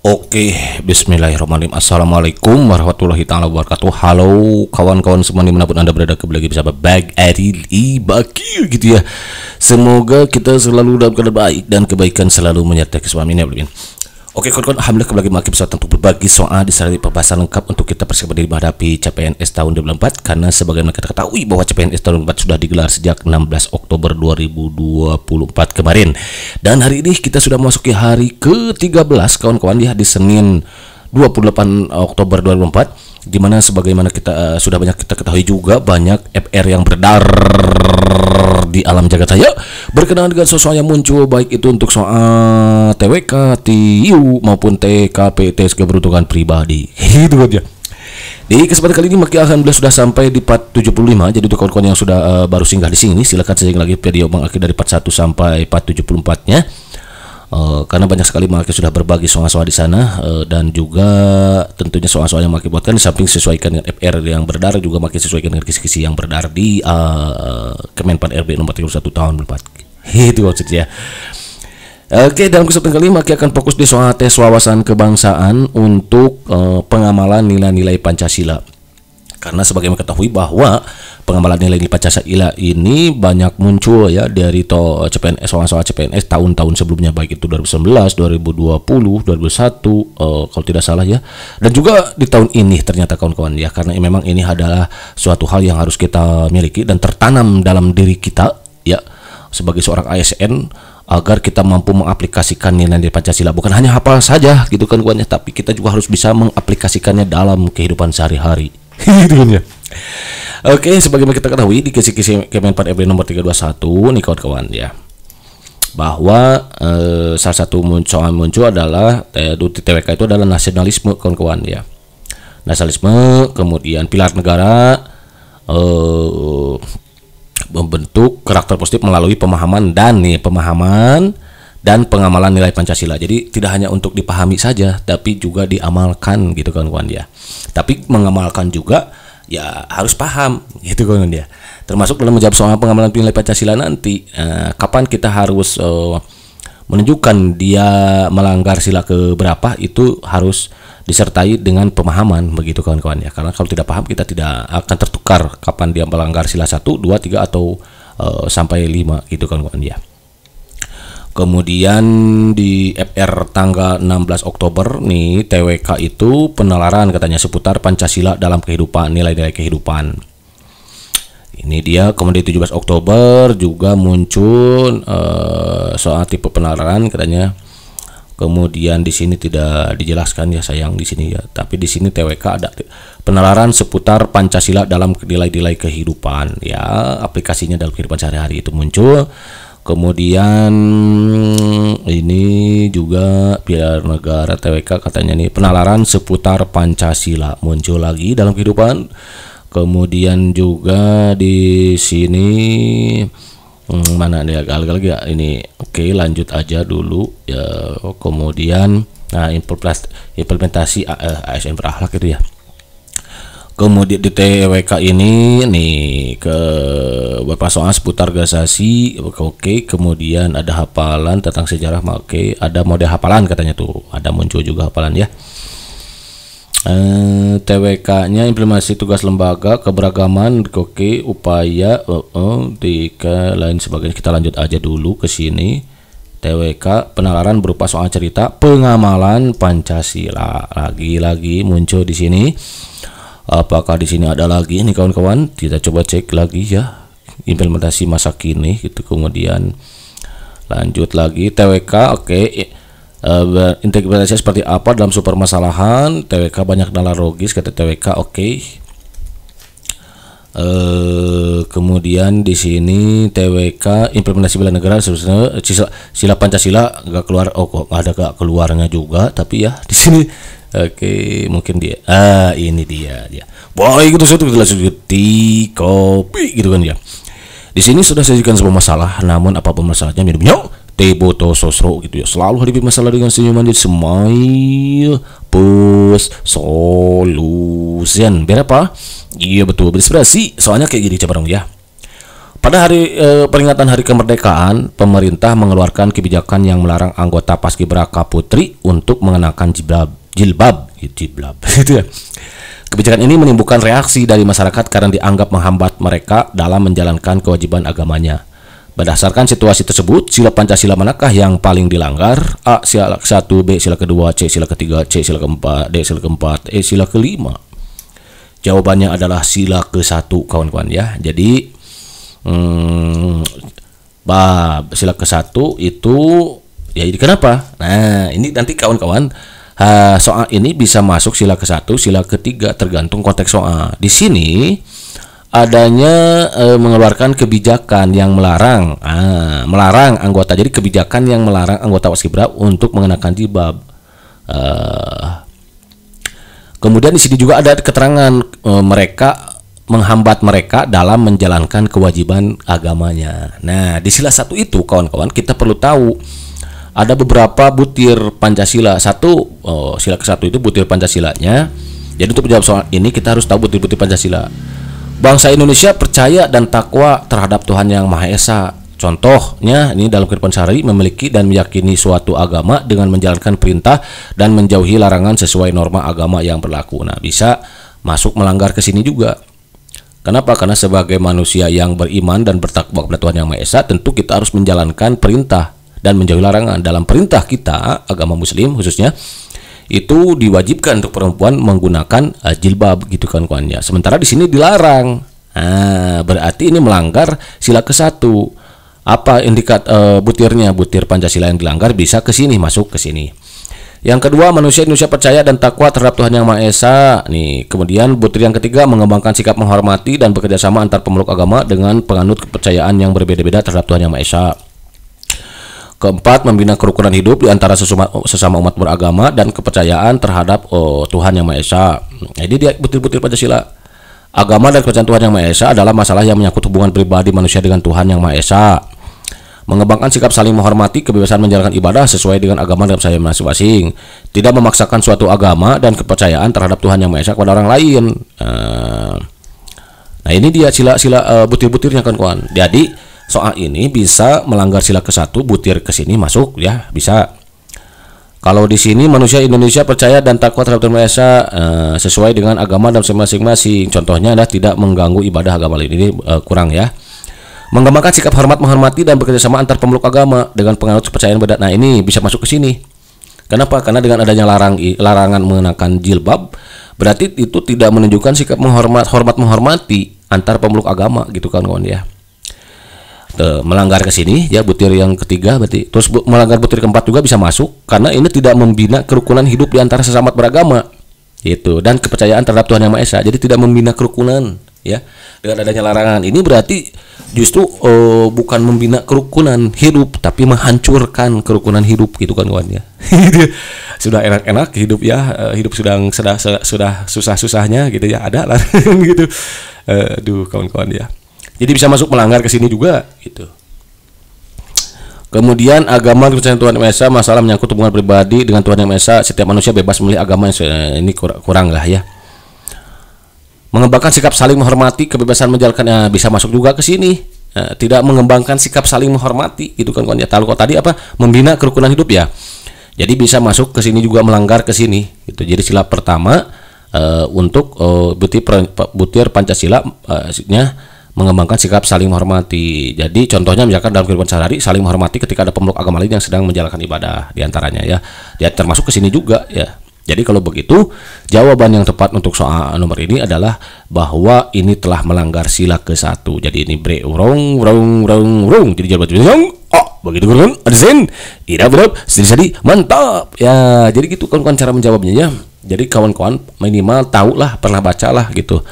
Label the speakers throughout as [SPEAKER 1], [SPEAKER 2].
[SPEAKER 1] Oke, bismillahirrahmanirrahim. Assalamualaikum warahmatullahi taala wabarakatuh. Halo kawan-kawan semua dimanapun Anda berada kembali lagi bersama Bag Adil Ibaki gitu ya. Semoga kita selalu dalam keadaan baik dan kebaikan selalu menyertai kesuaminya. Oke kawan-kawan, Alhamdulillah kembali lagi makin untuk berbagi soal di disarankan pembahasan lengkap untuk kita persiapan diri menghadapi CPNS tahun 2004 karena sebagaimana kita ketahui bahwa CPNS tahun 2004 sudah digelar sejak 16 Oktober 2024 kemarin dan hari ini kita sudah memasuki hari ke-13 kawan-kawan ya di Senin 28 Oktober 2024 dimana sebagaimana kita uh, sudah banyak kita ketahui juga banyak FR yang beredar di alam jagat saya berkenaan dengan sosok yang muncul baik itu untuk soal TWK, TIU maupun TKP tes keberuntungan pribadi itu aja di kesempatan kali ini Maki Alhamdulillah sudah sampai di part 75 Jadi untuk kawan-kawan yang sudah uh, baru singgah di sini Silahkan saya lagi video mengakhiri dari part 1 sampai part 74 nya Eh, karena banyak sekali maki sudah berbagi soal-soal di sana uh, dan juga tentunya soal-soal yang makin buatkan di samping sesuaikan dengan FR yang beredar juga makin sesuaikan dengan kisi-kisi yang beredar di uh, Kemenpan RB nomor 31 tahun 4 itu maksudnya Oke, dalam kesempatan kali ini Maki akan fokus di soal tes wawasan kebangsaan untuk uh, pengamalan nilai-nilai Pancasila karena sebagaimana ketahui bahwa pengamalan nilai nilai Pancasila ini banyak muncul ya dari to CPNS soal-soal CPNS tahun-tahun sebelumnya baik itu 2019, 2020, 2021 uh, kalau tidak salah ya dan juga di tahun ini ternyata kawan-kawan ya karena memang ini adalah suatu hal yang harus kita miliki dan tertanam dalam diri kita ya sebagai seorang ASN agar kita mampu mengaplikasikan nilai-nilai Pancasila bukan hanya hafal saja gitu kan kawannya tapi kita juga harus bisa mengaplikasikannya dalam kehidupan sehari-hari hidupnya. Gitu kan Oke, sebagaimana kita ketahui di kisi-kisi Kemen 4 RB nomor 321 nih kawan-kawan ya bahwa eh, salah satu munculan muncul adalah eh, duti TWK itu adalah nasionalisme kawan-kawan ya nasionalisme kemudian pilar negara eh, membentuk karakter positif melalui pemahaman dan nih pemahaman dan pengamalan nilai Pancasila. Jadi tidak hanya untuk dipahami saja, tapi juga diamalkan gitu kawan-kawan ya. Tapi mengamalkan juga ya harus paham gitu kawan-kawan ya. Termasuk dalam menjawab soal pengamalan nilai Pancasila nanti, eh, kapan kita harus eh, menunjukkan dia melanggar sila ke berapa itu harus disertai dengan pemahaman begitu kawan-kawan ya karena kalau tidak paham kita tidak akan tertukar kapan dia melanggar sila 1, 2, 3 atau uh, sampai 5 gitu kawan-kawan ya Kemudian di FR tanggal 16 Oktober nih TWK itu penalaran katanya seputar Pancasila dalam kehidupan, nilai-nilai kehidupan. Ini dia kemudian 17 Oktober juga muncul uh, soal tipe penalaran katanya. Kemudian di sini tidak dijelaskan ya sayang di sini ya, tapi di sini TWK ada penalaran seputar Pancasila dalam nilai-nilai kehidupan ya, aplikasinya dalam kehidupan sehari-hari itu muncul kemudian ini juga biar negara TWK katanya nih penalaran seputar Pancasila muncul lagi dalam kehidupan kemudian juga di sini hmm, mana dia lagi ya ini oke lanjut aja dulu ya kemudian nah implementasi ASN eh, berakhlak itu ya kemudian di TWK ini nih ke beberapa soal seputar gasasi oke okay. kemudian ada hafalan tentang sejarah oke okay. ada mode hafalan katanya tuh ada muncul juga hafalan ya eh, TWK-nya implementasi tugas lembaga keberagaman oke okay. upaya oh, oh, di ke lain sebagainya kita lanjut aja dulu ke sini TWK penalaran berupa soal cerita pengamalan Pancasila lagi-lagi muncul di sini apakah di sini ada lagi ini kawan-kawan kita coba cek lagi ya implementasi masa kini gitu kemudian lanjut lagi TWK oke okay. E, uh, integritasnya seperti apa dalam supermasalahan TWK banyak analogis kata TWK oke okay. E, uh, kemudian di sini TWK implementasi bela negara sebenarnya sila, sila Pancasila nggak keluar oh kok ada nggak keluarnya juga tapi ya di sini Oke, mungkin dia. Ah, ini dia dia. Boy, gitu satu kita lanjut di kopi gitu kan ya. Di sini sudah saya sajikan sebuah masalah, namun apa masalahnya minum nyok teboto sosro gitu ya. Selalu hadapi masalah dengan senyuman di semai pus solution. Berapa? Iya betul, berinspirasi. Soalnya kayak gini coba dong ya. Pada hari eh, peringatan Hari Kemerdekaan, pemerintah mengeluarkan kebijakan yang melarang anggota Paskibraka Putri untuk mengenakan jilbab jilbab jilbab gitu ya kebijakan ini menimbulkan reaksi dari masyarakat karena dianggap menghambat mereka dalam menjalankan kewajiban agamanya Berdasarkan situasi tersebut, sila Pancasila manakah yang paling dilanggar? A. Sila satu B. Sila kedua, C. Sila ketiga, C. Sila keempat, D. Sila keempat, E. Sila kelima. Jawabannya adalah sila ke satu, kawan-kawan ya. Jadi, hmm, bab sila ke satu itu, ya jadi kenapa? Nah, ini nanti kawan-kawan uh, soal ini bisa masuk sila ke satu, sila ketiga tergantung konteks soal. Di sini adanya uh, mengeluarkan kebijakan yang melarang, uh, melarang anggota. Jadi kebijakan yang melarang anggota waskibra untuk mengenakan jilbab. Uh, kemudian di sini juga ada keterangan uh, mereka menghambat mereka dalam menjalankan kewajiban agamanya. Nah, di sila satu itu kawan-kawan kita perlu tahu ada beberapa butir Pancasila. Satu oh, sila ke satu itu butir Pancasilanya. Jadi untuk menjawab soal ini kita harus tahu butir-butir Pancasila. Bangsa Indonesia percaya dan takwa terhadap Tuhan Yang Maha Esa. Contohnya, ini dalam kehidupan sehari memiliki dan meyakini suatu agama dengan menjalankan perintah dan menjauhi larangan sesuai norma agama yang berlaku. Nah, bisa masuk melanggar ke sini juga. Kenapa? Karena sebagai manusia yang beriman dan bertakwa kepada Tuhan Yang Maha Esa, tentu kita harus menjalankan perintah dan menjauhi larangan. Dalam perintah kita agama muslim khususnya itu diwajibkan untuk perempuan menggunakan uh, jilbab gitu kan kawannya. Sementara di sini dilarang. Nah, berarti ini melanggar sila ke satu. Apa indikat uh, butirnya? Butir Pancasila yang dilanggar bisa ke sini masuk ke sini. Yang kedua, manusia Indonesia percaya dan takwa terhadap Tuhan Yang Maha Esa. Nih, kemudian butir yang ketiga mengembangkan sikap menghormati dan bekerjasama antar pemeluk agama dengan penganut kepercayaan yang berbeda-beda terhadap Tuhan Yang Maha Esa. Keempat, membina kerukunan hidup di antara sesama, sesama umat beragama dan kepercayaan terhadap oh, Tuhan Yang Maha Esa. Jadi nah, dia butir-butir Pancasila. Agama dan kepercayaan Tuhan Yang Maha Esa adalah masalah yang menyangkut hubungan pribadi manusia dengan Tuhan Yang Maha Esa. Mengembangkan sikap saling menghormati, kebebasan menjalankan ibadah sesuai dengan agama dan saya masing-masing. Tidak memaksakan suatu agama dan kepercayaan terhadap Tuhan Yang Maha Esa kepada orang lain. Eh. Nah ini dia sila-sila eh, butir-butirnya kan kawan. Jadi soal ini bisa melanggar sila ke satu butir ke sini masuk ya bisa kalau di sini manusia Indonesia percaya dan takwa terhadap Tuhan Esa eh, sesuai dengan agama dan masing-masing contohnya adalah tidak mengganggu ibadah agama lain ini eh, kurang ya menggambarkan sikap hormat menghormati dan bekerjasama antar pemeluk agama dengan pengaruh kepercayaan beda nah ini bisa masuk ke sini kenapa karena dengan adanya larang larangan mengenakan jilbab berarti itu tidak menunjukkan sikap menghormat hormat menghormati antar pemeluk agama gitu kan kawan ya e, melanggar ke sini ya butir yang ketiga berarti terus bu, melanggar butir keempat juga bisa masuk karena ini tidak membina kerukunan hidup di antara sesama beragama itu dan kepercayaan terhadap Tuhan Yang Maha Esa jadi tidak membina kerukunan ya dengan adanya larangan ini berarti justru e, bukan membina kerukunan hidup tapi menghancurkan kerukunan hidup gitu kan kawan ya sudah enak-enak hidup ya e, hidup sudah sudah sudah susah-susahnya gitu ya ada lah gitu e, aduh kawan-kawan ya jadi bisa masuk melanggar ke sini juga gitu. Kemudian agama kepercayaan Tuhan Yang Maha Esa masalah menyangkut hubungan pribadi dengan Tuhan Yang Maha Esa. Setiap manusia bebas memilih agama yang ini kurang, lah ya. Mengembangkan sikap saling menghormati, kebebasan menjalankan ya, bisa masuk juga ke sini. ya, tidak mengembangkan sikap saling menghormati gitu kan ya, tahu kok tadi apa membina kerukunan hidup ya. Jadi bisa masuk ke sini juga melanggar ke sini gitu. Jadi sila pertama uh, untuk uh, butir butir Pancasila uh, mengembangkan sikap saling menghormati. Jadi contohnya misalkan dalam kehidupan sehari saling menghormati ketika ada pemeluk agama lain yang sedang menjalankan ibadah diantaranya ya. Ya termasuk ke sini juga ya. Jadi kalau begitu jawaban yang tepat untuk soal nomor ini adalah bahwa ini telah melanggar sila ke satu. Jadi ini bre urung urung urung. urong. Jadi jawaban yang oh begitu kurun adzen tidak berap? sedih sedih mantap ya jadi gitu kawan-kawan cara menjawabnya ya jadi kawan-kawan minimal tahu lah pernah bacalah gitu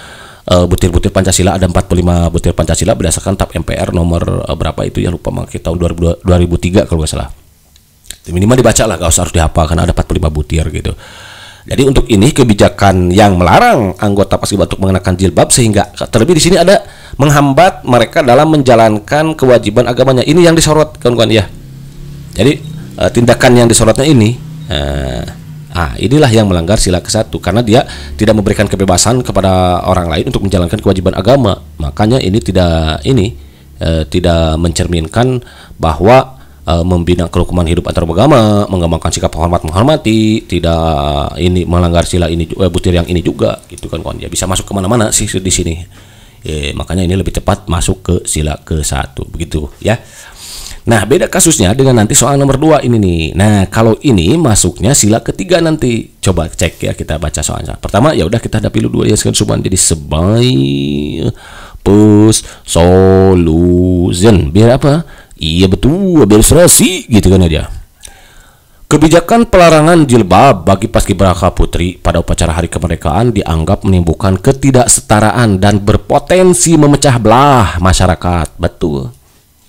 [SPEAKER 1] Eh, butir-butir Pancasila ada 45 butir Pancasila berdasarkan TAP MPR nomor uh, berapa itu ya lupa mungkin tahun ribu 2003 kalau nggak salah minimal dibaca lah kalau usah harus dihafal karena ada 45 butir gitu jadi untuk ini kebijakan yang melarang anggota pasca untuk mengenakan jilbab sehingga terlebih di sini ada menghambat mereka dalam menjalankan kewajiban agamanya. Ini yang disorot kawan-kawan ya. Jadi eh, tindakan yang disorotnya ini Ah, inilah yang melanggar sila ke satu karena dia tidak memberikan kebebasan kepada orang lain untuk menjalankan kewajiban agama. Makanya ini tidak ini e, tidak mencerminkan bahwa e, membina kerukunan hidup antar agama, mengembangkan sikap hormat menghormati, tidak ini melanggar sila ini eh, butir yang ini juga gitu kan kawan. Ya bisa masuk kemana mana sih di sini. E, makanya ini lebih cepat masuk ke sila ke satu begitu ya. Nah, beda kasusnya dengan nanti soal nomor 2 ini nih. Nah, kalau ini masuknya sila ketiga nanti. Coba cek ya kita baca soalnya. Pertama ya udah kita hadapi dulu dua ya sekarang jadi sebai pus solution. Biar apa? Iya betul, biar serasi gitu kan aja. Kebijakan pelarangan jilbab bagi paskibraka putri pada upacara hari kemerdekaan dianggap menimbulkan ketidaksetaraan dan berpotensi memecah belah masyarakat. Betul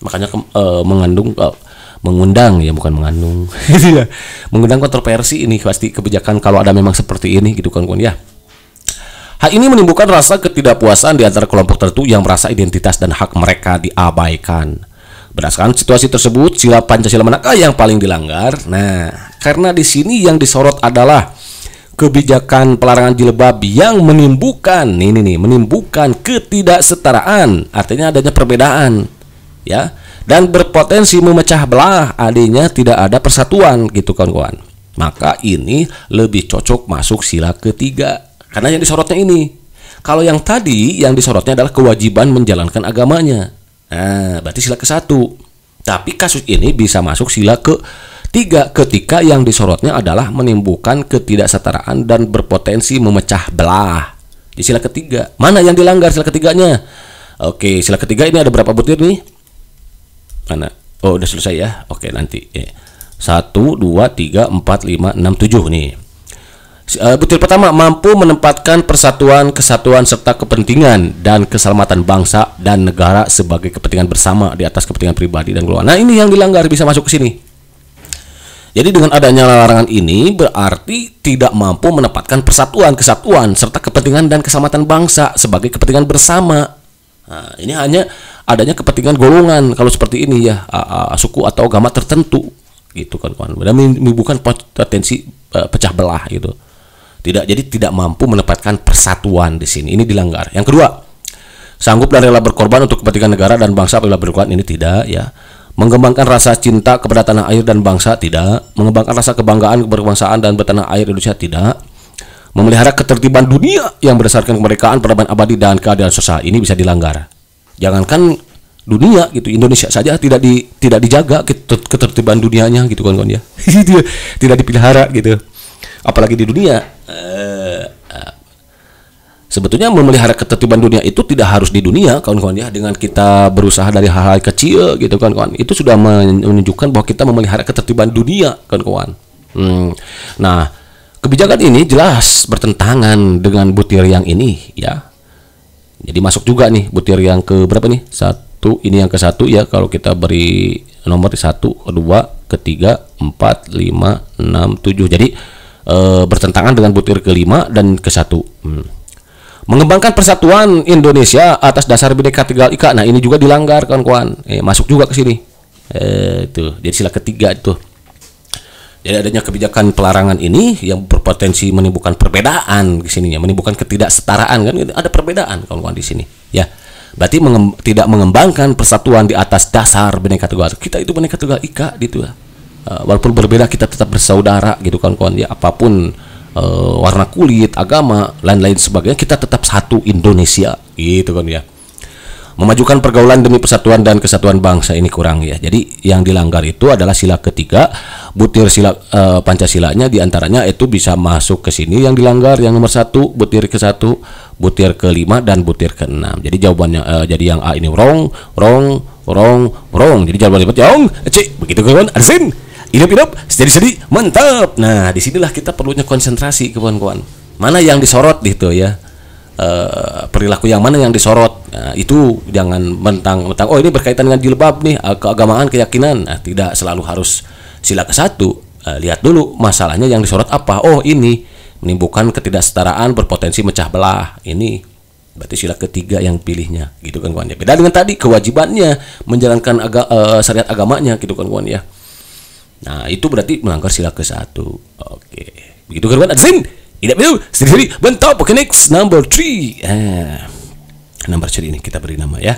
[SPEAKER 1] makanya ke, uh, eh, mengandung uh, mengundang ya bukan mengandung iya. mengundang kontroversi ini pasti kebijakan kalau ada memang seperti ini gitu kan ya Hal ini menimbulkan rasa ketidakpuasan di antara kelompok tertentu yang merasa identitas dan hak mereka diabaikan. Berdasarkan situasi tersebut, sila Pancasila manakah yang paling dilanggar? Nah, karena di sini yang disorot adalah kebijakan pelarangan jilbab yang menimbulkan ini nih, menimbulkan ketidaksetaraan, artinya adanya perbedaan ya dan berpotensi memecah belah adanya tidak ada persatuan gitu kawan-kawan maka ini lebih cocok masuk sila ketiga karena yang disorotnya ini kalau yang tadi yang disorotnya adalah kewajiban menjalankan agamanya nah berarti sila ke satu tapi kasus ini bisa masuk sila ke Tiga, ketika yang disorotnya adalah menimbulkan ketidaksetaraan dan berpotensi memecah belah. Di sila ketiga, mana yang dilanggar sila ketiganya? Oke, sila ketiga ini ada berapa butir nih? mana oh udah selesai ya oke nanti eh, Satu, dua, tiga, empat, lima, enam, tujuh 7 nih eh, Butir pertama mampu menempatkan persatuan, kesatuan serta kepentingan dan keselamatan bangsa dan negara sebagai kepentingan bersama di atas kepentingan pribadi dan keluarga. Nah ini yang dilanggar bisa masuk ke sini. Jadi dengan adanya larangan ini berarti tidak mampu menempatkan persatuan, kesatuan serta kepentingan dan keselamatan bangsa sebagai kepentingan bersama Nah, ini hanya adanya kepentingan golongan kalau seperti ini ya suku atau agama tertentu gitu kan kawan dan menimbulkan potensi e, pecah belah gitu tidak jadi tidak mampu menempatkan persatuan di sini ini dilanggar yang kedua sanggup dan rela berkorban untuk kepentingan negara dan bangsa apabila berkorban ini tidak ya mengembangkan rasa cinta kepada tanah air dan bangsa tidak mengembangkan rasa kebanggaan kebangsaan dan bertanah air Indonesia tidak memelihara ketertiban dunia yang berdasarkan kemerdekaan, peradaban abadi dan keadilan sosial ini bisa dilanggar. Jangankan dunia gitu, Indonesia saja tidak di tidak dijaga ketertiban dunianya gitu kawan-kawan ya. tidak dipelihara gitu. Apalagi di dunia eh, eh, Sebetulnya memelihara ketertiban dunia itu tidak harus di dunia, kawan-kawan ya. Dengan kita berusaha dari hal-hal kecil gitu kan, kawan. Itu sudah menunjukkan bahwa kita memelihara ketertiban dunia, kawan-kawan. Hmm. Nah, Kebijakan ini jelas bertentangan dengan butir yang ini ya. Jadi masuk juga nih butir yang ke berapa nih? Satu, ini yang ke satu ya kalau kita beri nomor satu, kedua, ketiga, empat, lima, enam, tujuh. Jadi e, bertentangan dengan butir kelima dan ke satu. Hmm. Mengembangkan persatuan Indonesia atas dasar bineka tegal ika. Nah ini juga dilanggar kawan-kawan. Eh, masuk juga ke sini. Eh, itu jadi sila ketiga itu jadi adanya kebijakan pelarangan ini yang berpotensi menimbulkan perbedaan di sininya, menimbulkan ketidaksetaraan kan ada perbedaan kawan-kawan di sini. Ya. Berarti mengem, tidak mengembangkan persatuan di atas dasar Bhinneka Tunggal Kita itu Bhinneka Tunggal Ika gitu ya. Eh, walaupun berbeda kita tetap bersaudara gitu kawan-kawan ya apapun uh, warna kulit, agama, lain-lain sebagainya kita tetap satu Indonesia gitu kan ya. Memajukan pergaulan demi persatuan dan kesatuan bangsa ini kurang ya. Jadi yang dilanggar itu adalah sila ketiga, butir sila e, Pancasilanya diantaranya itu bisa masuk ke sini yang dilanggar yang nomor satu, butir ke satu, butir kelima dan butir keenam. Jadi jawabannya e, jadi yang A ini wrong, wrong, wrong, wrong. Jadi jawaban jawabannya yang cek begitu kawan, arsin hidup-hidup sedih-sedih mantap nah disinilah kita perlunya konsentrasi kawan-kawan mana yang disorot gitu ya Eh, perilaku yang mana yang disorot nah, itu jangan mentang-mentang oh ini berkaitan dengan jilbab nih eh, keagamaan keyakinan nah, tidak selalu harus sila ke satu eh, lihat dulu masalahnya yang disorot apa oh ini menimbulkan ketidaksetaraan berpotensi mecah belah ini berarti sila ketiga yang pilihnya gitu kan kawan ya beda dengan tadi kewajibannya menjalankan aga, e, syariat agamanya gitu kan kawan ya nah itu berarti melanggar sila ke satu oke begitu kan kawan Adrin tidak perlu sendiri bentuk next number 3 eh, Number 3 ini kita beri nama ya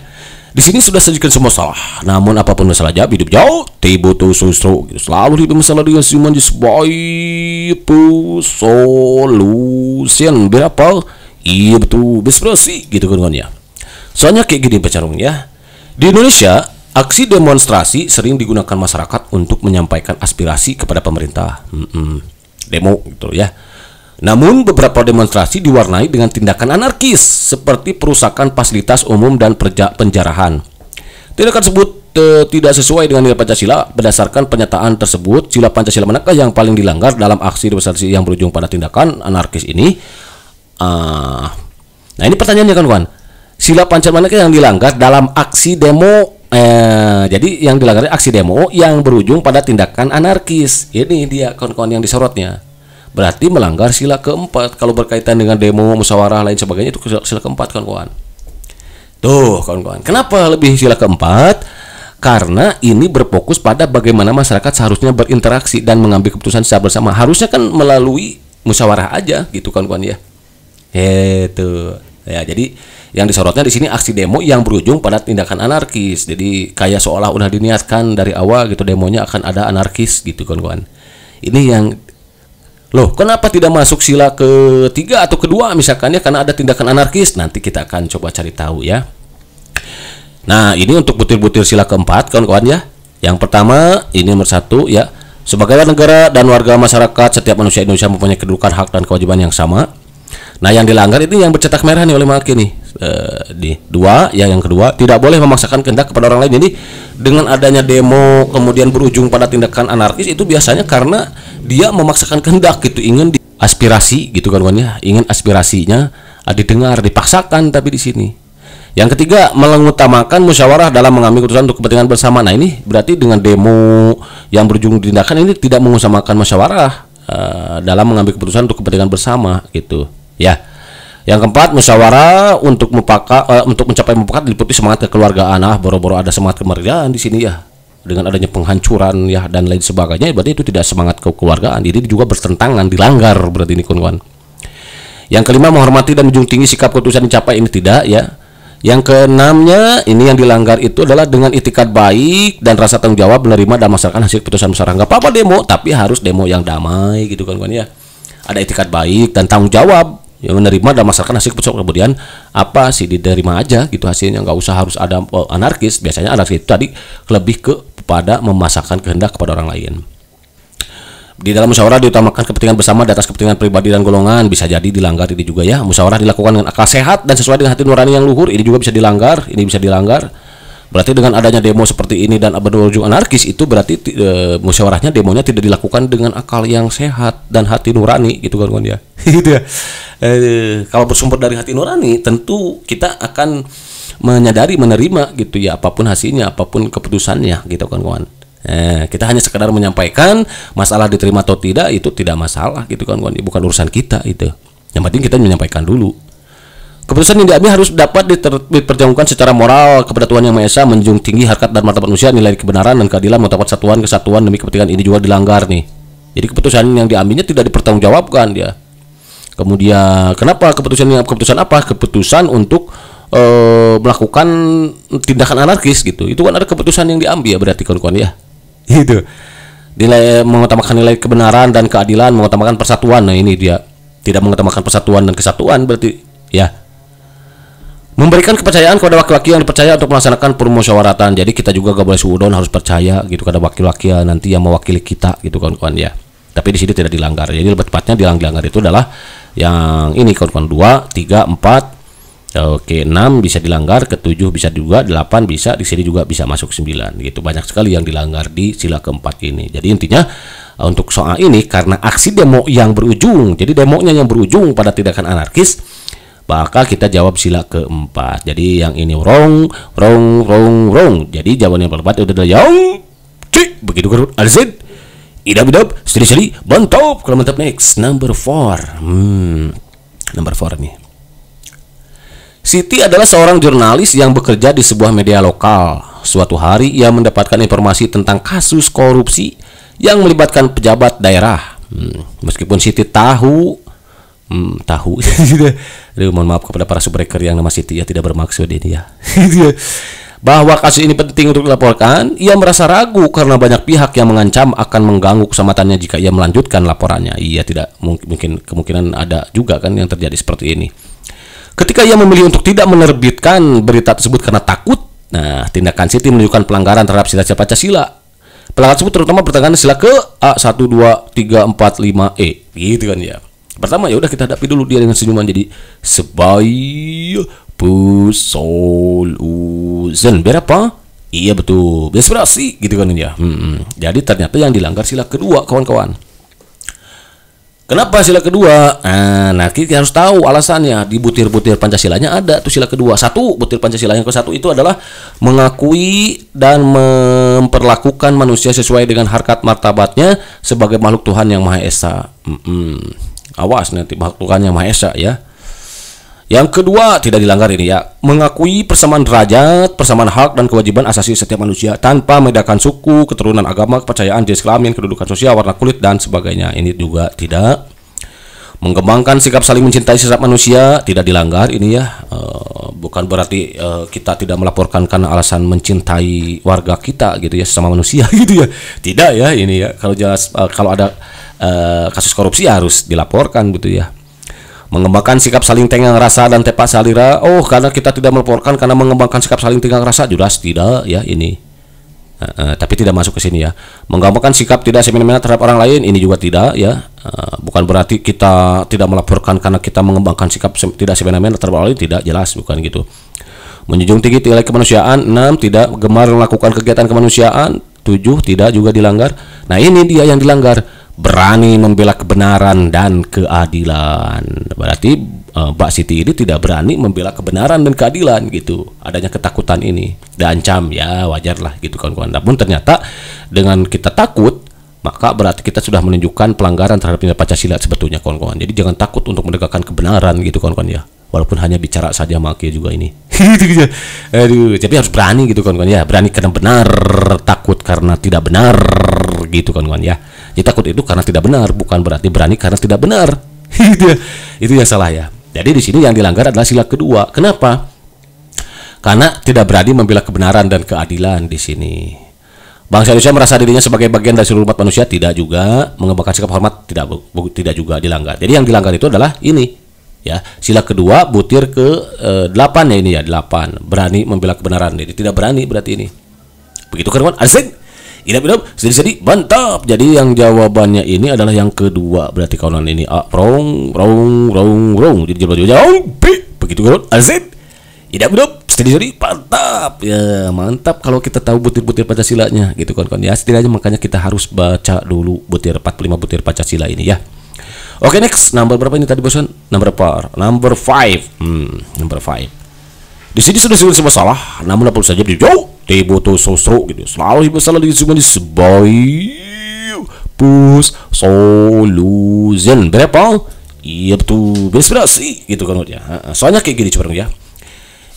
[SPEAKER 1] di sini sudah sajikan semua salah. Namun apapun masalah jawab hidup jauh, tibu tuh sustru gitu. Selalu hidup masalah dengan siuman sebagai solution berapa? Iya betul, bespresi gitu kan ya. Soalnya kayak gini pacarung ya. Di Indonesia, aksi demonstrasi sering digunakan masyarakat untuk menyampaikan aspirasi kepada pemerintah. Hmm -hmm. Demo gitu ya namun beberapa demonstrasi diwarnai dengan tindakan anarkis seperti perusakan fasilitas umum dan penjarahan. Tindakan tersebut te, eh, tidak sesuai dengan nilai Pancasila berdasarkan pernyataan tersebut sila Pancasila manakah yang paling dilanggar dalam aksi demonstrasi yang berujung pada tindakan anarkis ini? Uh, nah ini pertanyaannya kan kawan. Sila Pancasila manakah yang dilanggar dalam aksi demo Eh, jadi yang dilanggar aksi demo yang berujung pada tindakan anarkis. Ini dia kawan-kawan yang disorotnya berarti melanggar sila keempat kalau berkaitan dengan demo musyawarah lain sebagainya itu sila, keempat kawan-kawan tuh kawan-kawan kenapa lebih sila keempat karena ini berfokus pada bagaimana masyarakat seharusnya berinteraksi dan mengambil keputusan secara bersama. Harusnya kan melalui musyawarah aja gitu kawan-kawan ya. Itu. Ya, jadi yang disorotnya di sini aksi demo yang berujung pada tindakan anarkis. Jadi kayak seolah udah diniatkan dari awal gitu demonya akan ada anarkis gitu kawan-kawan. Ini yang Loh, kenapa tidak masuk sila ketiga atau kedua misalkan ya karena ada tindakan anarkis? Nanti kita akan coba cari tahu ya. Nah, ini untuk butir-butir sila keempat kawan-kawan ya. Yang pertama, ini nomor satu ya. Sebagai negara dan warga masyarakat, setiap manusia Indonesia mempunyai kedudukan hak dan kewajiban yang sama. Nah, yang dilanggar itu yang bercetak merah nih oleh Maki nih. Eh, di dua ya yang kedua tidak boleh memaksakan kehendak kepada orang lain jadi dengan adanya demo kemudian berujung pada tindakan anarkis itu biasanya karena dia memaksakan kehendak gitu ingin di aspirasi gitu kan wanya ingin aspirasinya ah, didengar dipaksakan tapi di sini yang ketiga, mengutamakan musyawarah dalam mengambil keputusan untuk kepentingan bersama. Nah, ini berarti dengan demo yang berujung tindakan ini tidak mengusamakan musyawarah uh, dalam mengambil keputusan untuk kepentingan bersama gitu. Ya. Yang keempat, musyawarah untuk mupaka, uh, untuk mencapai mupakat diliputi semangat kekeluargaan. Ah, boro-boro ada semangat kemerdekaan di sini ya. Dengan adanya penghancuran ya dan lain sebagainya, berarti itu tidak semangat kekeluargaan. Jadi juga bertentangan, dilanggar berarti ini kawan. kawan Yang kelima, menghormati dan menjunjung tinggi sikap keputusan dicapai ini tidak ya. Yang keenamnya, ini yang dilanggar itu adalah dengan itikad baik dan rasa tanggung jawab menerima dan masyarakat hasil keputusan musyawarah. Enggak apa-apa demo, tapi harus demo yang damai gitu kan kawan ya. Ada itikad baik dan tanggung jawab yang menerima dan masyarakat hasil keputusan kemudian apa sih diterima aja gitu hasilnya nggak usah harus ada eh, anarkis biasanya anarkis itu tadi lebih ke kepada memasakkan kehendak kepada orang lain di dalam musyawarah diutamakan kepentingan bersama di atas kepentingan pribadi dan golongan bisa jadi dilanggar ini juga ya musyawarah dilakukan dengan akal sehat dan sesuai dengan hati nurani yang luhur ini juga bisa dilanggar ini bisa dilanggar berarti dengan adanya demo seperti ini dan berujung anarkis itu berarti e, musyawarahnya demonya tidak dilakukan dengan akal yang sehat dan hati nurani gitu kan ya itu ya Eh, kalau bersumber dari hati nurani tentu kita akan menyadari menerima gitu ya apapun hasilnya apapun keputusannya gitu kan kawan eh, kita hanya sekedar menyampaikan masalah diterima atau tidak itu tidak masalah gitu kan kawan bukan urusan kita itu yang penting kita menyampaikan dulu Keputusan yang diambil harus dapat diperjuangkan secara moral kepada Tuhan Yang Maha Esa, menjunjung tinggi harkat dan martabat manusia, nilai kebenaran dan keadilan, mendapat satuan kesatuan demi kepentingan ini juga dilanggar nih. Jadi keputusan yang diambilnya tidak dipertanggungjawabkan dia. Kemudian kenapa keputusan keputusan apa? Keputusan untuk e, melakukan tindakan anarkis gitu. Itu kan ada keputusan yang diambil ya berarti kawan-kawan ya. Gitu. Nilai mengutamakan nilai kebenaran dan keadilan, mengutamakan persatuan. Nah, ini dia. Tidak mengutamakan persatuan dan kesatuan berarti ya. Memberikan kepercayaan kepada wakil-wakil yang dipercaya untuk melaksanakan permusyawaratan. Jadi kita juga gak boleh suudon harus percaya gitu kepada wakil-wakil nanti yang mewakili kita gitu kawan-kawan ya. Tapi di sini tidak dilanggar. Jadi lebih tepatnya dilanggar itu adalah yang ini kawan-kawan 2 3 4 oke 6 bisa dilanggar ke 7 bisa juga 8 bisa di sini juga bisa masuk 9 gitu banyak sekali yang dilanggar di sila keempat ini jadi intinya eh, untuk soal ini karena aksi demo yang berujung jadi demonya yang berujung pada tindakan anarkis maka kita jawab sila keempat jadi yang ini wrong wrong wrong wrong jadi jawaban yang berempat udah adalah yang c begitu kan Alzid idap idap sedih sedih mantap kalau mantap next number four hmm number four nih Siti adalah seorang jurnalis yang bekerja di sebuah media lokal. Suatu hari ia mendapatkan informasi tentang kasus korupsi yang melibatkan pejabat daerah. Hmm, meskipun Siti tahu hmm, tahu Aduh, mohon maaf kepada para subreker yang nama Siti ya tidak bermaksud ini ya, gitu ya bahwa kasus ini penting untuk dilaporkan, ia merasa ragu karena banyak pihak yang mengancam akan mengganggu kesamatannya jika ia melanjutkan laporannya. Ia tidak mungkin kemungkinan ada juga kan yang terjadi seperti ini. Ketika ia memilih untuk tidak menerbitkan berita tersebut karena takut, nah tindakan Siti menunjukkan pelanggaran terhadap sila-sila Pancasila. Pelanggaran tersebut terutama bertentangan sila ke A1 2 3 4 5 E. Gitu kan ya. Pertama ya udah kita hadapi dulu dia dengan senyuman jadi sebaik Pusoluzen berapa? Iya betul, desperasi gitu kan ya. Hmm, jadi ternyata yang dilanggar sila kedua kawan-kawan. Kenapa sila kedua? Nah, nah kita harus tahu alasannya. Di butir-butir Pancasilanya ada tuh sila kedua. Satu, butir Pancasila yang ke satu itu adalah mengakui dan memperlakukan manusia sesuai dengan harkat martabatnya sebagai makhluk Tuhan yang Maha Esa. Hmm, hmm. Awas nanti makhluk Tuhan yang Maha Esa ya. Yang kedua, tidak dilanggar ini ya, mengakui persamaan derajat, persamaan hak dan kewajiban asasi setiap manusia tanpa membedakan suku, keturunan agama, kepercayaan, jenis kelamin, kedudukan sosial, warna kulit dan sebagainya. Ini juga tidak mengembangkan sikap saling mencintai sesama manusia tidak dilanggar ini ya. E, bukan berarti e, kita tidak melaporkan karena alasan mencintai warga kita gitu ya sesama manusia gitu ya. Tidak ya ini ya. Kalau jelas e, kalau ada e, kasus korupsi ya harus dilaporkan gitu ya mengembangkan sikap saling tenggang rasa dan tepat salira oh karena kita tidak melaporkan karena mengembangkan sikap saling tenggang rasa jelas tidak ya ini uh, uh, tapi tidak masuk ke sini ya mengembangkan sikap tidak semena-mena terhadap orang lain ini juga tidak ya uh, bukan berarti kita tidak melaporkan karena kita mengembangkan sikap se tidak semena-mena terhadap orang lain tidak jelas bukan gitu menjunjung tinggi nilai kemanusiaan 6 tidak gemar melakukan kegiatan kemanusiaan 7 tidak juga dilanggar nah ini dia yang dilanggar berani membela kebenaran dan keadilan. Berarti uh, Mbak Siti ini tidak berani membela kebenaran dan keadilan gitu. Adanya ketakutan ini diancam ya wajarlah gitu kawan-kawan. Namun ternyata dengan kita takut maka berarti kita sudah menunjukkan pelanggaran terhadap nilai Pancasila sebetulnya kawan-kawan. Jadi jangan takut untuk menegakkan kebenaran gitu kawan-kawan ya. Walaupun hanya bicara saja maki juga ini. Gitu, gitu. Aduh, Jadi harus berani gitu kawan-kawan ya. Berani karena benar, takut karena tidak benar gitu kawan-kawan ya. Jadi takut itu karena tidak benar, bukan berarti berani karena tidak benar. itu itu yang salah ya. Jadi di sini yang dilanggar adalah sila kedua. Kenapa? Karena tidak berani membela kebenaran dan keadilan di sini. Bangsa Indonesia merasa dirinya sebagai bagian dari seluruh umat manusia tidak juga mengembangkan sikap hormat tidak tidak juga dilanggar. Jadi yang dilanggar itu adalah ini ya sila kedua butir ke eh, delapan ya ini ya delapan berani membela kebenaran jadi tidak berani berarti ini begitu kan kawan asing Idap-idap, sedih-sedih, mantap. Jadi yang jawabannya ini adalah yang kedua. Berarti kawan ini A, ah, rong, rong, rong, rong. Jadi jawabannya jauh, begitu kawan. Azit. Idap-idap, sedih-sedih, mantap. Ya, mantap kalau kita tahu butir-butir Pancasilanya gitu kawan-kawan. Ya, setidaknya makanya kita harus baca dulu butir empat puluh lima butir Pancasila ini ya. Oke, okay, next. Number berapa ini tadi bosan? Number par. Number five, Hmm, number 5. Di sini sudah sebuah masalah, namun apa saja tebo Teboto Sosro gitu. Selalu masalah di semua di sebaik pus solution berapa? Iya betul, berinspirasi gitu kan ya. Soalnya kayak gini coba ya.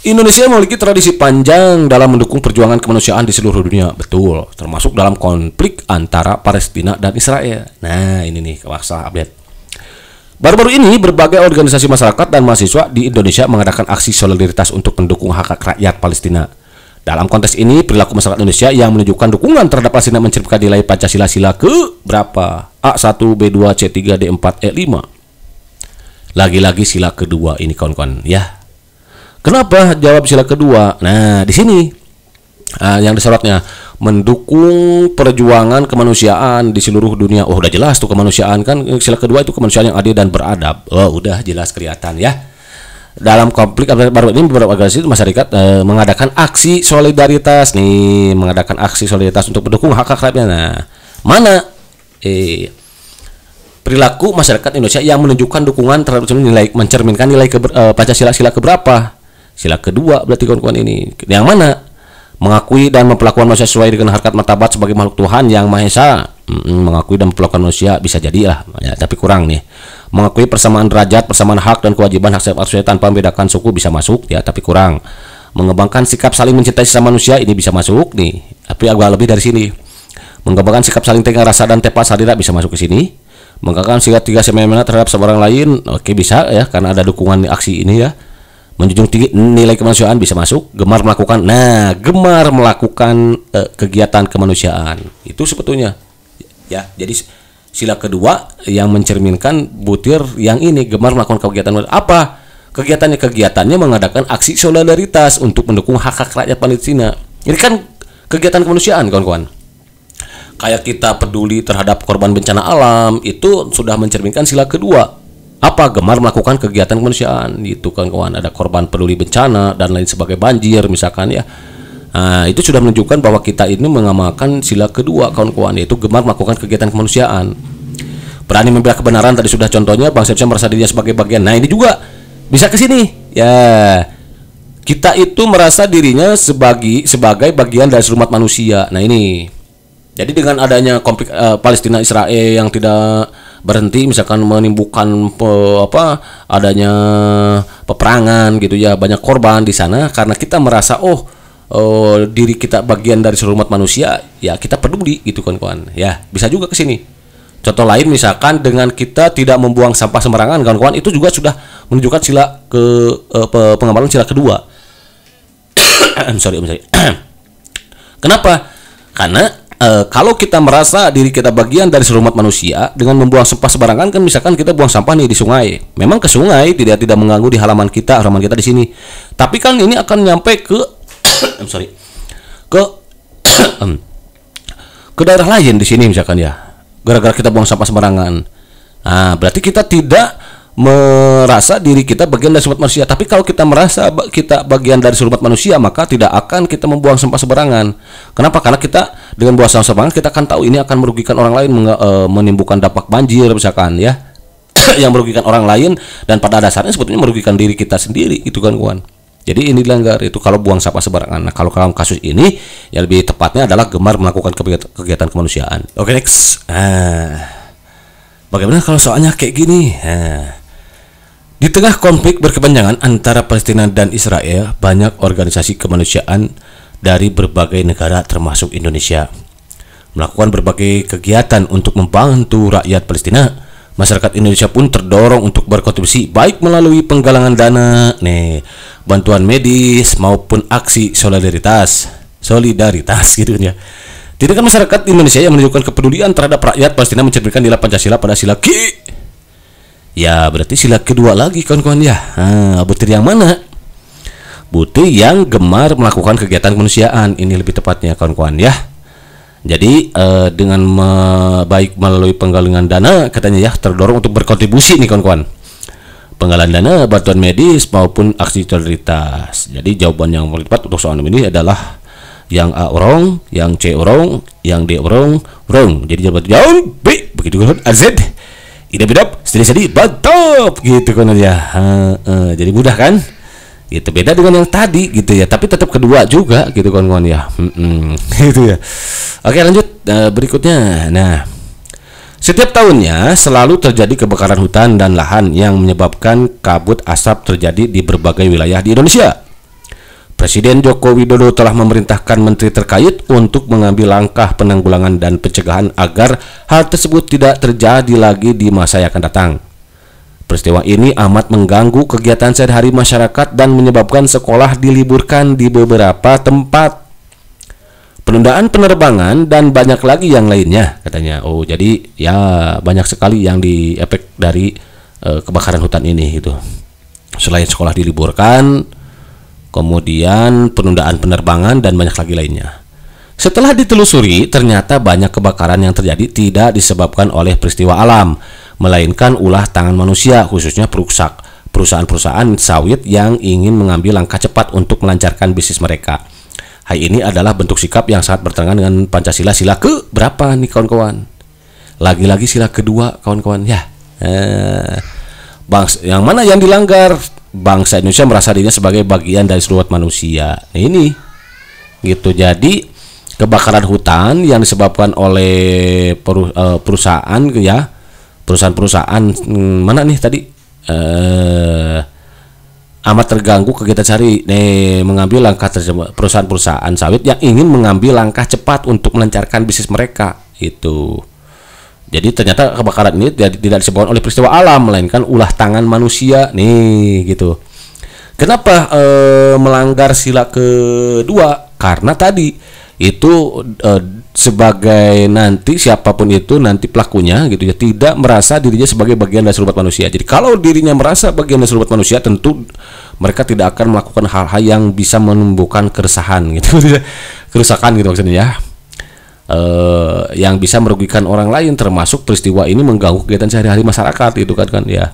[SPEAKER 1] Indonesia memiliki tradisi panjang dalam mendukung perjuangan kemanusiaan di seluruh dunia, betul, termasuk dalam konflik antara Palestina dan Israel. Nah, ini nih, kawasan update. Baru-baru ini, berbagai organisasi masyarakat dan mahasiswa di Indonesia mengadakan aksi solidaritas untuk mendukung hak hak rakyat Palestina. Dalam konteks ini, perilaku masyarakat Indonesia yang menunjukkan dukungan terhadap Palestina mencerminkan nilai Pancasila sila ke berapa? A1, B2, C3, D4, E5. Lagi-lagi sila kedua ini kawan-kawan ya. Kenapa jawab sila kedua? Nah, di sini uh, yang disorotnya mendukung perjuangan kemanusiaan di seluruh dunia. Oh, udah jelas tuh kemanusiaan kan eh, sila kedua itu kemanusiaan yang adil dan beradab. Oh, udah jelas kelihatan ya. Dalam konflik baru ini beberapa organisasi masyarakat eh, mengadakan aksi solidaritas nih, mengadakan aksi solidaritas untuk mendukung hak hak rakyatnya. Nah, mana eh perilaku masyarakat Indonesia yang menunjukkan dukungan terhadap nilai mencerminkan nilai keber, eh, Pancasila sila keberapa? Sila kedua berarti kawan-kawan ini. Yang mana? mengakui dan memperlakukan manusia sesuai dengan harkat martabat sebagai makhluk Tuhan yang Maha Esa mengakui dan memperlakukan manusia bisa lah ya, tapi kurang nih mengakui persamaan derajat persamaan hak dan kewajiban hak setiap manusia tanpa membedakan suku bisa masuk ya tapi kurang mengembangkan sikap saling mencintai sesama manusia ini bisa masuk nih tapi agak lebih dari sini mengembangkan sikap saling tengah rasa dan tepat sadira bisa masuk ke sini mengembangkan sikap tiga semena terhadap seorang lain oke bisa ya karena ada dukungan aksi ini ya menjunjung tinggi nilai kemanusiaan bisa masuk gemar melakukan nah gemar melakukan eh, kegiatan kemanusiaan itu sebetulnya ya jadi sila kedua yang mencerminkan butir yang ini gemar melakukan kegiatan apa kegiatannya kegiatannya mengadakan aksi solidaritas untuk mendukung hak hak rakyat Palestina ini kan kegiatan kemanusiaan kawan-kawan kayak kita peduli terhadap korban bencana alam itu sudah mencerminkan sila kedua apa gemar melakukan kegiatan kemanusiaan gitu kan kawan ada korban peduli bencana dan lain sebagai banjir misalkan ya nah, itu sudah menunjukkan bahwa kita ini mengamalkan sila kedua kawan-kawan yaitu gemar melakukan kegiatan kemanusiaan berani membela kebenaran tadi sudah contohnya bang Sepsia merasa dirinya sebagai bagian nah ini juga bisa ke sini ya kita itu merasa dirinya sebagai sebagai bagian dari seluruh manusia nah ini jadi dengan adanya konflik uh, eh, Palestina Israel yang tidak berhenti misalkan menimbulkan pe, apa adanya peperangan gitu ya banyak korban di sana karena kita merasa oh Oh, diri kita bagian dari seluruh umat manusia ya kita peduli gitu kawan-kawan ya bisa juga ke sini contoh lain misalkan dengan kita tidak membuang sampah sembarangan kawan-kawan itu juga sudah menunjukkan sila ke uh, pengamalan sila kedua I'm sorry sorry kenapa karena Eh, kalau kita merasa diri kita bagian dari seluruh manusia dengan membuang sampah sembarangan kan misalkan kita buang sampah nih di sungai memang ke sungai tidak tidak mengganggu di halaman kita halaman kita di sini tapi kan ini akan nyampe ke I'm sorry ke ke daerah lain di sini misalkan ya gara-gara kita buang sampah sembarangan nah berarti kita tidak merasa diri kita bagian dari sumber manusia. Tapi kalau kita merasa kita bagian dari sumber manusia, maka tidak akan kita membuang sampah sembarangan. Kenapa? Karena kita dengan buang sampah sembarangan kita akan tahu ini akan merugikan orang lain, e, menimbulkan dampak banjir misalkan ya, yang merugikan orang lain dan pada dasarnya sebetulnya merugikan diri kita sendiri, itu kan kawan. Jadi ini dilanggar itu kalau buang sampah sembarangan. Nah, kalau dalam kasus ini yang lebih tepatnya adalah gemar melakukan kegiatan kemanusiaan. Oke, okay, next. Ah. Bagaimana kalau soalnya kayak gini? Ah di tengah konflik berkepanjangan antara Palestina dan Israel, banyak organisasi kemanusiaan dari berbagai negara termasuk Indonesia melakukan berbagai kegiatan untuk membantu rakyat Palestina. Masyarakat Indonesia pun terdorong untuk berkontribusi baik melalui penggalangan dana, nih, bantuan medis maupun aksi solidaritas. Solidaritas gitu kan ya. Tindakan masyarakat Indonesia yang menunjukkan kepedulian terhadap rakyat Palestina mencerminkan nilai Pancasila pada sila ki Ya berarti sila kedua lagi kawan-kawan ya. Nah, butir yang mana? Butir yang gemar melakukan kegiatan kemanusiaan. Ini lebih tepatnya kawan-kawan ya. Jadi eh, dengan me baik melalui penggalangan dana katanya ya terdorong untuk berkontribusi nih kawan-kawan. Penggalan dana, bantuan medis maupun aksi solidaritas. Jadi jawaban yang tepat untuk soal ini adalah yang A orang, yang C orang, yang D orang, orang. Jadi jawaban jauh B begitu kan AZ idap bedap sedih-sedih, batop gitu kan ya. Uh, uh, jadi mudah kan? Itu beda dengan yang tadi gitu ya, tapi tetap kedua juga gitu kawan-kawan ya. mm gitu ya. Oke, lanjut uh, berikutnya. Nah, setiap tahunnya selalu terjadi kebakaran hutan dan lahan yang menyebabkan kabut asap terjadi di berbagai wilayah di Indonesia. Presiden Joko Widodo telah memerintahkan menteri terkait untuk mengambil langkah penanggulangan dan pencegahan agar hal tersebut tidak terjadi lagi di masa yang akan datang. Peristiwa ini amat mengganggu kegiatan sehari-hari masyarakat dan menyebabkan sekolah diliburkan di beberapa tempat. Penundaan penerbangan dan banyak lagi yang lainnya, katanya. Oh, jadi ya banyak sekali yang di efek dari uh, kebakaran hutan ini Itu Selain sekolah diliburkan, kemudian penundaan penerbangan dan banyak lagi lainnya. Setelah ditelusuri, ternyata banyak kebakaran yang terjadi tidak disebabkan oleh peristiwa alam, melainkan ulah tangan manusia, khususnya perusak, perusahaan-perusahaan sawit yang ingin mengambil langkah cepat untuk melancarkan bisnis mereka. Hai ini adalah bentuk sikap yang sangat bertentangan dengan Pancasila sila ke berapa nih kawan-kawan? Lagi-lagi sila kedua kawan-kawan ya. Eh, bang, yang mana yang dilanggar? bangsa Indonesia merasa dirinya sebagai bagian dari seluruh manusia. Nah, ini gitu. Jadi kebakaran hutan yang disebabkan oleh eh, perusahaan ya perusahaan-perusahaan hmm, mana nih tadi eh amat terganggu kegiatan cari nih mengambil langkah tersebut perusahaan-perusahaan sawit yang ingin mengambil langkah cepat untuk melancarkan bisnis mereka itu jadi ternyata kebakaran ini tidak disebabkan oleh peristiwa alam melainkan ulah tangan manusia nih gitu. Kenapa e, melanggar sila kedua? Karena tadi itu e, sebagai nanti siapapun itu nanti pelakunya gitu ya tidak merasa dirinya sebagai bagian dari serubat manusia. Jadi kalau dirinya merasa bagian dari serubat manusia tentu mereka tidak akan melakukan hal-hal yang bisa menumbuhkan keresahan gitu kerusakan gitu maksudnya ya eh, yang bisa merugikan orang lain termasuk peristiwa ini mengganggu kegiatan sehari-hari masyarakat itu kan kan ya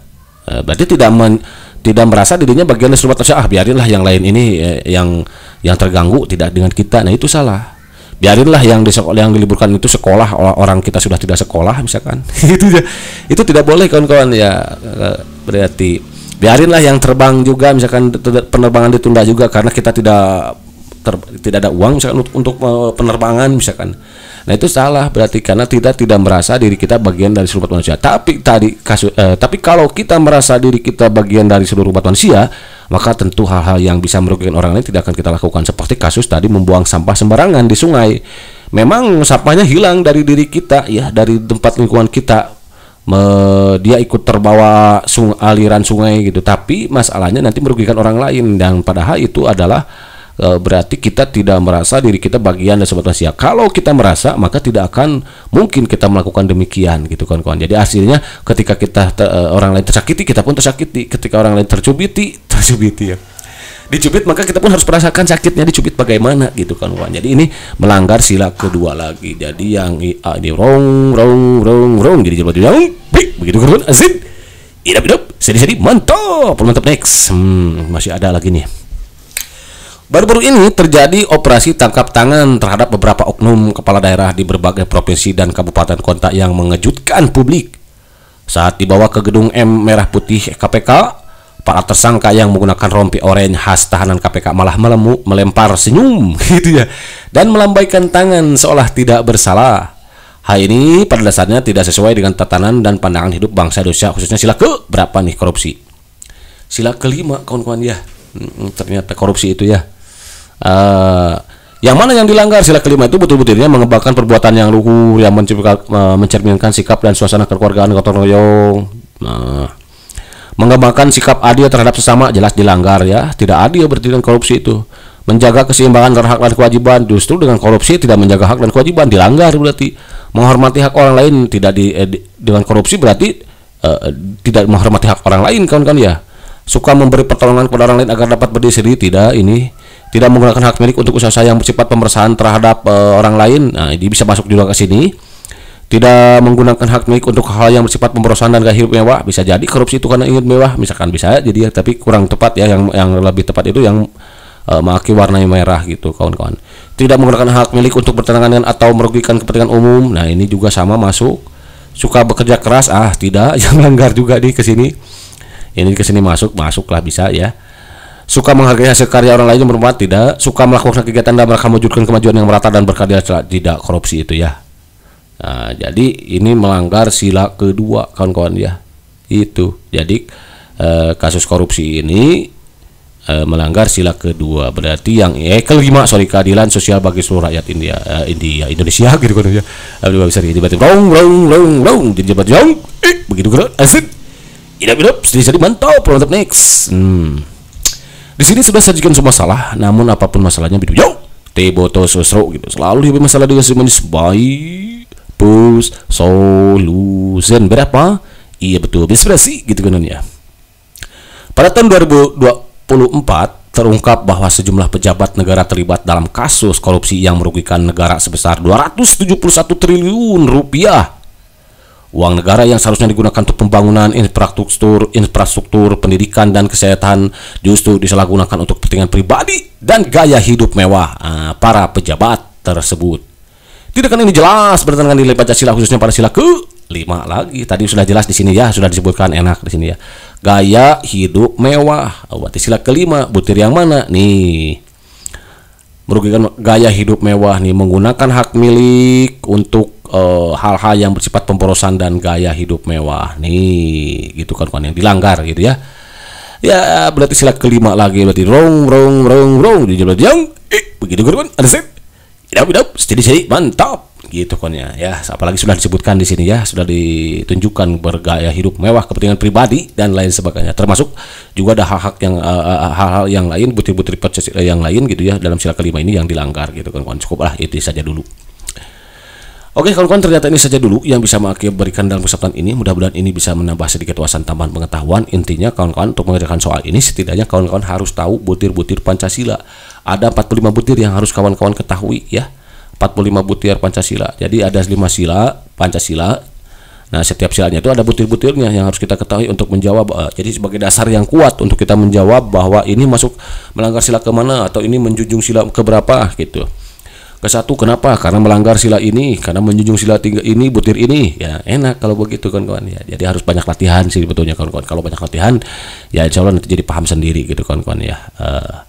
[SPEAKER 1] uh, berarti tidak men, tidak merasa dirinya bagian dari sumber ah biarinlah yang lain ini eh, yang yang terganggu tidak dengan kita nah itu salah biarinlah yang di sekolah yang diliburkan itu sekolah orang kita sudah tidak sekolah misalkan itu ya itu tidak boleh kawan-kawan ya eh, berarti biarinlah yang terbang juga misalkan penerbangan ditunda juga karena kita tidak ter, tidak ada uang misalkan untuk, untuk eh, penerbangan misalkan Nah itu salah berarti karena kita tidak merasa diri kita bagian dari seluruh umat manusia. Tapi tadi kasus, eh, tapi kalau kita merasa diri kita bagian dari seluruh umat manusia, maka tentu hal-hal yang bisa merugikan orang lain tidak akan kita lakukan. Seperti kasus tadi membuang sampah sembarangan di sungai. Memang sampahnya hilang dari diri kita, ya dari tempat lingkungan kita. Me, dia ikut terbawa sung, aliran sungai gitu. Tapi masalahnya nanti merugikan orang lain dan padahal itu adalah E, berarti kita tidak merasa diri kita bagian dari sobat rahasia. Kalau kita merasa, maka tidak akan mungkin kita melakukan demikian gitu kan kawan Jadi hasilnya ketika kita e, orang lain tersakiti, kita pun tersakiti. Ketika orang lain tercubiti, tercubiti ya dicubit maka kita pun harus merasakan sakitnya dicubit bagaimana gitu kan kawan jadi ini melanggar sila kedua lagi jadi yang ah, ini rong rong rong rong jadi jawab jawab begitu kan, kawan azin hidup hidup sedih sedih mantap mantap next hmm, masih ada lagi nih Baru-baru ini terjadi operasi tangkap tangan terhadap beberapa oknum kepala daerah di berbagai provinsi dan kabupaten kota yang mengejutkan publik. Saat dibawa ke gedung M Merah Putih KPK, para tersangka yang menggunakan rompi oranye khas tahanan KPK malah melemu, melempar senyum gitu ya dan melambaikan tangan seolah tidak bersalah. Hal ini pada dasarnya tidak sesuai dengan tatanan dan pandangan hidup bangsa Indonesia khususnya sila ke berapa nih korupsi? Sila kelima kawan-kawan ya. Hmm, ternyata korupsi itu ya Eh, yang mana yang dilanggar sila kelima itu betul-betulnya mengembangkan perbuatan yang luhur yang eh, mencerminkan sikap dan suasana kekeluargaan gotong royong. Nah, mengembangkan sikap adil terhadap sesama jelas dilanggar ya, tidak adil berarti dengan korupsi itu. Menjaga keseimbangan antara hak dan kewajiban justru dengan korupsi tidak menjaga hak dan kewajiban dilanggar berarti. Menghormati hak orang lain tidak di, eh, dengan korupsi berarti eh, tidak menghormati hak orang lain kawan-kawan ya. Suka memberi pertolongan kepada orang lain agar dapat berdiri sendiri tidak ini tidak menggunakan hak milik untuk usaha yang bersifat pemeriksaan terhadap uh, orang lain nah ini bisa masuk juga ke sini tidak menggunakan hak milik untuk hal yang bersifat pemerosan dan gaya hidup mewah bisa jadi korupsi itu karena ingin mewah misalkan bisa jadi ya tapi kurang tepat ya yang yang lebih tepat itu yang e, maki warna merah gitu kawan-kawan tidak menggunakan hak milik untuk bertentangan dengan atau merugikan kepentingan umum nah ini juga sama masuk suka bekerja keras ah tidak yang langgar juga di kesini ini kesini masuk masuklah bisa ya suka menghargai hasil karya orang lain yang bermanfaat tidak suka melakukan kegiatan dan mereka mewujudkan kemajuan yang merata dan berkarya tidak korupsi itu ya nah, jadi ini melanggar sila kedua kawan-kawan ya itu jadi eh, kasus korupsi ini eh, melanggar sila kedua berarti yang eh kelima sorry keadilan sosial bagi seluruh rakyat India eh, India Indonesia gitu kan ya besar bisa jadi long long long long jadi jabat jong eh, begitu kan asik tidak hidup sedih sedih mantap mantap next hmm di sini sudah sajikan semua salah, namun apapun masalahnya video yo. Teboto sosro gitu. Selalu lebih masalah dengan si manis Pus solution berapa? Iya betul, inspirasi gitu kan ya. Pada tahun 2024 terungkap bahwa sejumlah pejabat negara terlibat dalam kasus korupsi yang merugikan negara sebesar 271 triliun rupiah Uang negara yang seharusnya digunakan untuk pembangunan infrastruktur, infrastruktur pendidikan dan kesehatan justru disalahgunakan untuk kepentingan pribadi dan gaya hidup mewah uh, para pejabat tersebut. Tidak kan ini jelas bertentangan nilai Pancasila khususnya pada sila ke lima lagi tadi sudah jelas di sini ya sudah disebutkan enak di sini ya gaya hidup mewah oh, berarti sila kelima butir yang mana nih merugikan gaya hidup mewah nih menggunakan hak milik untuk Eh, hal-hal uh, yang bersifat pemborosan dan gaya hidup mewah nih gitu kan kan yang dilanggar gitu ya ya berarti sila kelima lagi berarti rong rong rong rong di jalan yang eh, begitu kan, kan ada sih idap idap jadi jadi mantap gitu kan ya ya apalagi sudah disebutkan di sini ya sudah ditunjukkan bergaya hidup mewah kepentingan pribadi dan lain sebagainya termasuk juga ada hak-hak yang eh, eh, hal-hal uh, yang lain butir-butir percaya yang lain gitu ya dalam sila kelima ini yang dilanggar gitu kan, kan. cukup lah itu saja dulu Oke kawan-kawan ternyata ini saja dulu yang bisa Maki berikan dalam kesempatan ini mudah-mudahan ini bisa menambah sedikit wawasan tambahan pengetahuan intinya kawan-kawan untuk mengerjakan soal ini setidaknya kawan-kawan harus tahu butir-butir Pancasila ada 45 butir yang harus kawan-kawan ketahui ya 45 butir Pancasila jadi ada 5 sila Pancasila nah setiap silanya itu ada butir-butirnya yang harus kita ketahui untuk menjawab eh, jadi sebagai dasar yang kuat untuk kita menjawab bahwa ini masuk melanggar sila kemana atau ini menjunjung sila keberapa gitu ke satu kenapa karena melanggar sila ini karena menjunjung sila tiga ini butir ini ya enak kalau begitu kawan-kawan ya jadi harus banyak latihan sih betulnya kawan-kawan kalau banyak latihan ya insya Allah nanti jadi paham sendiri gitu kawan-kawan ya uh,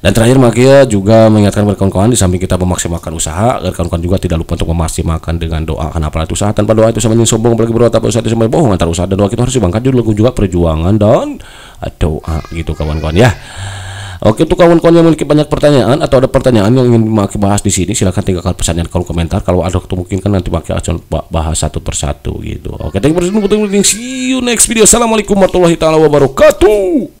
[SPEAKER 1] dan terakhir Makia ya, juga mengingatkan kepada kawan-kawan di samping kita memaksimalkan usaha agar kawan-kawan juga tidak lupa untuk memaksimalkan dengan doa karena itu usaha tanpa doa itu sama sombong apalagi berdoa tanpa usaha itu sama bohong antara usaha dan doa kita harus dibangun dulu juga perjuangan dan doa gitu kawan-kawan ya. Oke untuk kawan-kawan yang memiliki banyak pertanyaan atau ada pertanyaan yang ingin Maki bahas di sini silahkan tinggalkan pesannya di kolom komentar kalau ada mungkin waktu kan nanti Maki akan bahas satu persatu gitu. Oke thank you for see you next video. Assalamualaikum warahmatullahi wabarakatuh.